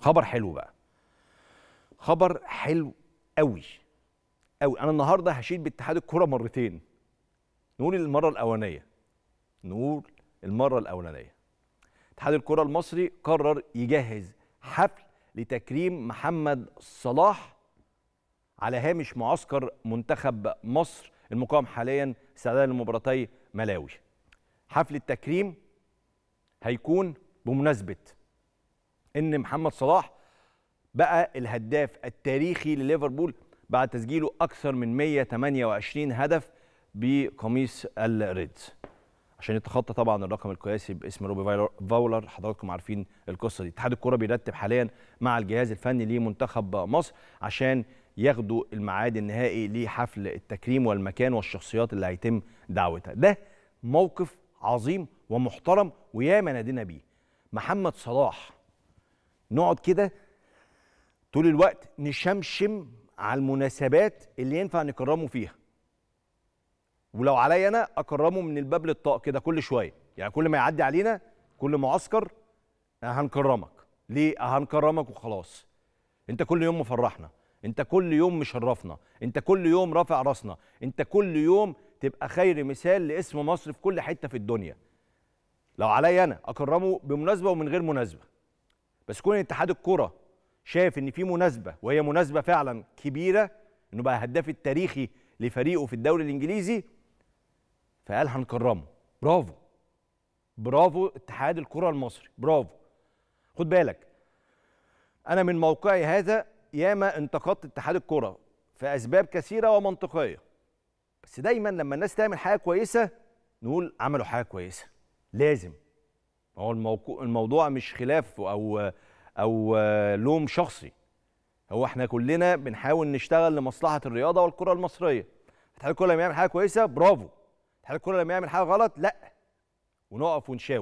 خبر حلو بقى خبر حلو قوي قوي انا النهارده هشيد باتحاد الكره مرتين نقول المره الاولانيه نقول المره الاولانيه اتحاد الكره المصري قرر يجهز حفل لتكريم محمد صلاح على هامش معسكر منتخب مصر المقام حاليا استعدادا لمباراتي ملاوي حفل التكريم هيكون بمناسبه ان محمد صلاح بقى الهداف التاريخي لليفربول بعد تسجيله اكثر من 128 هدف بقميص الريدز عشان يتخطى طبعا الرقم القياسي باسم روبي فاولر حضراتكم عارفين القصه دي اتحاد الكره بيرتب حاليا مع الجهاز الفني لمنتخب مصر عشان ياخدوا الميعاد النهائي لحفل التكريم والمكان والشخصيات اللي هيتم دعوتها ده موقف عظيم ومحترم وياما نادينا بيه محمد صلاح نقعد كده طول الوقت نشمشم على المناسبات اللي ينفع نكرمه فيها ولو عليا انا اكرمه من الباب للطاق كده كل شويه يعني كل ما يعدي علينا كل معسكر هنكرمك ليه هنكرمك وخلاص انت كل يوم مفرحنا انت كل يوم مشرفنا انت كل يوم رافع راسنا انت كل يوم تبقى خير مثال لاسم مصر في كل حته في الدنيا لو عليا انا اكرمه بمناسبه ومن غير مناسبه بس كون اتحاد الكره شايف ان في مناسبه وهي مناسبه فعلا كبيره انه بقى هداف التاريخي لفريقه في الدوري الانجليزي فقال هنكرمه برافو برافو اتحاد الكره المصري برافو خد بالك انا من موقعي هذا ياما انتقدت اتحاد الكره في اسباب كثيره ومنطقيه بس دايما لما الناس تعمل حاجه كويسه نقول عملوا حاجه كويسه لازم هو الموضوع مش خلاف او او لوم شخصي هو احنا كلنا بنحاول نشتغل لمصلحه الرياضه والكره المصريه الاتحاد الكره لما يعمل حاجه كويسه برافو الاتحاد الكره لما يعمل حاجه غلط لا ونقف ونشاور